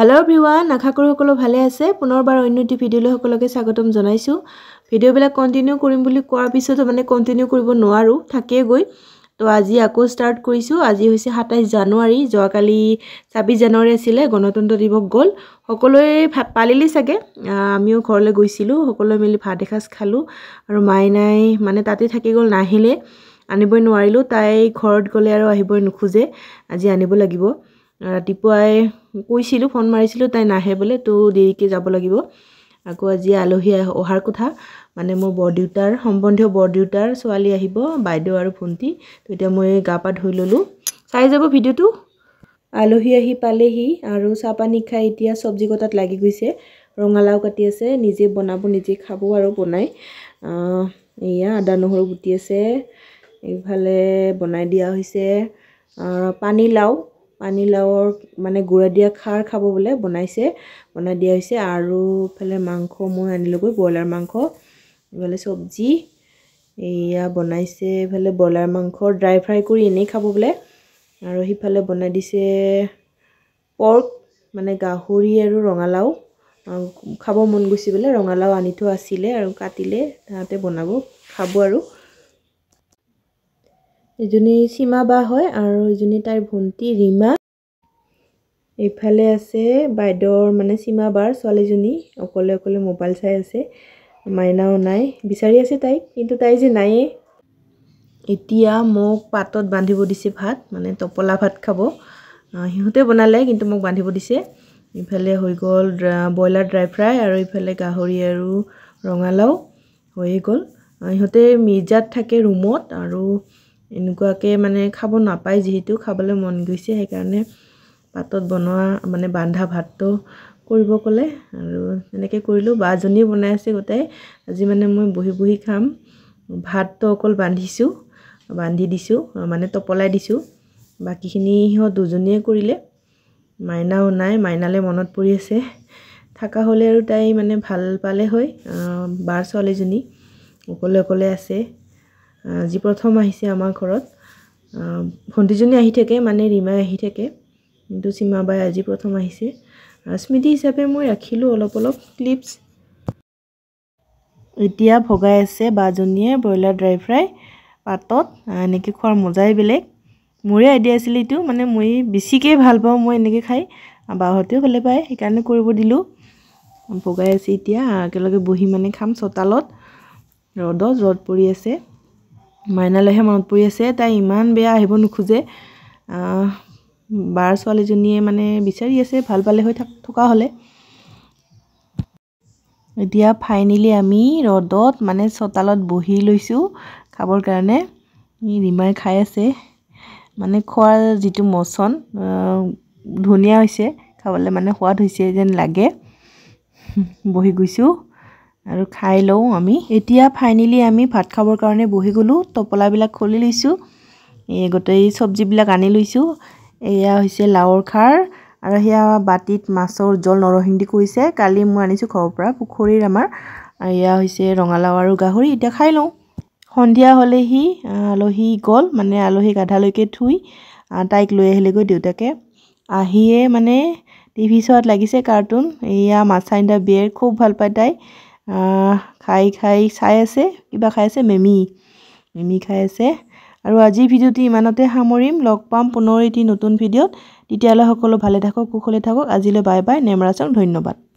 hello' ভিওৱান আশা কৰোঁ সকলো ভালে আছে পুনৰবাৰ অন্য এটি ভিডিঅ'লৈ সকলোকে স্বাগতম জনাইছোঁ ভিডিঅ'বিলাক কণ্টিনিউ কৰিম বুলি কোৱাৰ পিছতো মানে কণ্টিনিউ কৰিব নোৱাৰোঁ থাকিয়ে গৈ তো আজি আকৌ ষ্টাৰ্ট কৰিছোঁ আজি হৈছে সাতাইছ জানুৱাৰী যোৱাকালি ছাব্বিছ জানুৱাৰী আছিলে গণতন্ত্ৰ দিৱস গ'ল সকলোৱে পালিলি চাগে আমিও ঘৰলৈ গৈছিলোঁ সকলোৱে মিলি ভাত এসাঁজ খালোঁ আৰু মাই নাই মানে তাতে থাকি গ'ল নাহিলে আনিবই নোৱাৰিলোঁ তাই ঘৰত গ'লে আৰু আহিবই নোখোজে আজি আনিব লাগিব ৰাতিপুৱাই কৈছিলোঁ ফোন মাৰিছিলোঁ তাই নাহে বোলে তো দেৰিকৈ যাব লাগিব আকৌ আজি আলহী অহাৰ কথা মানে মোৰ বৰদেউতাৰ সম্বন্ধীয় বৰদেউতাৰ ছোৱালী আহিব বাইদেউ আৰু ভণ্টি তো এতিয়া মই গা পা ধুই ল'লোঁ চাই যাব ভিডিঅ'টো আলহী আহি পালেহি আৰু চাহপানী খাই এতিয়া চব্জি কটাত লাগি গৈছে ৰঙালাও কাটি আছে নিজে বনাব নিজে খাব আৰু বনাই এয়া আদা নহৰু গুটি আছে এইফালে বনাই দিয়া হৈছে পানীলাও পানীলাওৰ মানে গুড়া দিয়া খাৰ খাব বোলে বনাইছে বনাই দিয়া হৈছে আৰু ইফালে মাংস মই আনিলোগৈ ব্ৰইলাৰ মাংস ইফালে চব্জি এয়া বনাইছে ইফালে ব্ৰইলাৰ মাংস ড্ৰাই ফ্ৰাই কৰি এনেই খাব বোলে আৰু সিফালে বনাই দিছে পৰ্ক মানে গাহৰি আৰু ৰঙালাও খাব মন গৈছে বোলে ৰঙালাও আনি থোৱা আছিলে আৰু কাটিলে তাহাঁতে বনাব খাব আৰু এজনী সীমা বা হয় আৰু এজনী তাইৰ ভণ্টি ৰীমা এইফালে আছে বাইদেউৰ মানে সীমা বাৰ ছোৱালীজনী অকলে অকলে মোবাইল চাই আছে মাইনাও নাই বিচাৰি আছে তাইক কিন্তু তাই যে নায়েই এতিয়া মোক পাতত বান্ধিব দিছে ভাত মানে টপলা ভাত খাব সিহঁতে বনালে কিন্তু মোক বান্ধিব দিছে ইফালে হৈ গ'ল ব্ৰইলাৰ ড্ৰাই ফ্ৰাই আৰু ইফালে গাহৰি আৰু ৰঙালাও হৈয়ে গ'ল সিহঁতে মিৰ্জাত থাকে ৰুমত আৰু এনেকুৱাকৈ মানে খাব নাপায় যিহেতু খাবলৈ মন গৈছে সেইকাৰণে পাতত বনোৱা মানে বান্ধা ভাতটো কৰিব ক'লে আৰু এনেকৈ কৰিলোঁ বাজনীয়ে বনাই আছে গোটাই আজি মানে মই বহি বহি খাম ভাতটো অকল বান্ধিছোঁ বান্ধি দিছোঁ মানে টপলাই দিছোঁ বাকীখিনি সিহঁত দুজনীয়ে কৰিলে মাইনাও নাই মাইনালৈ মনত পৰি আছে থকা হ'লে আৰু তাই মানে ভাল পালে হয় বাৰ ছোৱালীজনী অকলে অকলে আছে যি প্ৰথম আহিছে আমাৰ ঘৰত ভণ্টিজনী আহি থাকে মানে ৰীমাই আহি থাকে কিন্তু চীমা বাই আজি প্ৰথম আহিছে স্মৃতি হিচাপে মই ৰাখিলোঁ অলপ অলপ ক্লিপছ এতিয়া ভগাই আছে বাজনীয়ে ব্ৰইলাৰ ড্ৰাই ফ্ৰাই পাতত এনেকৈ খোৱাৰ মজাই বেলেগ মোৰে আইডিয়া আছিলে এইটো মানে মই বেছিকেই ভাল পাওঁ মই এনেকৈ খাই বাহঁতেও ভালে পায় সেইকাৰণে কৰিব দিলোঁ ভগাই আছে এতিয়া একেলগে বহি মানে খাম চোতালত ৰ'দত ৰ'দ পৰি আছে মাইনালৈহে মনত পৰি আছে তাই ইমান বেয়া আহিব নোখোজে বাৰ ছোৱালীজনীয়ে মানে বিচাৰি আছে ভাল পালে হৈ থাক থকা হ'লে এতিয়া ফাইনেলি আমি ৰ'দত মানে চোতালত বহি লৈছোঁ খাবৰ কাৰণে ৰিমাই খাই আছে মানে খোৱাৰ যিটো মচন ধুনীয়া হৈছে খাবলৈ মানে সোৱাদ হৈছে যেন লাগে বহি গৈছোঁ আৰু খাই লওঁ আমি এতিয়া ফাইনেলি আমি ভাত খাবৰ কাৰণে বহি গ'লোঁ টপলাবিলাক খুলি লৈছোঁ এই গোটেই চব্জিবিলাক আনি লৈছোঁ এয়া হৈছে লাওৰ খাৰ আৰু সেয়া বাতিত মাছৰ জল নৰসিংহ দি কৰিছে কালি মই আনিছোঁ ঘৰৰ পৰা পুখুৰীৰ আমাৰ এয়া হৈছে ৰঙালাও আৰু গাহৰি এতিয়া খাই লওঁ সন্ধিয়া হ'লেহি আলহী গ'ল মানে আলহীক আধালৈকে থৈ তাইক লৈ আহিলেগৈ দেউতাকে আহিয়ে মানে টিভি চোৱাত লাগিছে কাৰ্টুন এয়া মাছাইন দা বিয়েৰ খুব ভাল পায় তাই খাই খাই চাই আছে কিবা খাই আছে মেমি মেমি খাই আছে আৰু আজিৰ ভিডিঅ'টো ইমানতে সামৰিম লগ পাম পুনৰ এটি নতুন ভিডিঅ'ত তেতিয়ালৈ সকলো ভালে থাকক কুশলে থাকক আজিলৈ বাই বাই নেমৰাচক ধন্যবাদ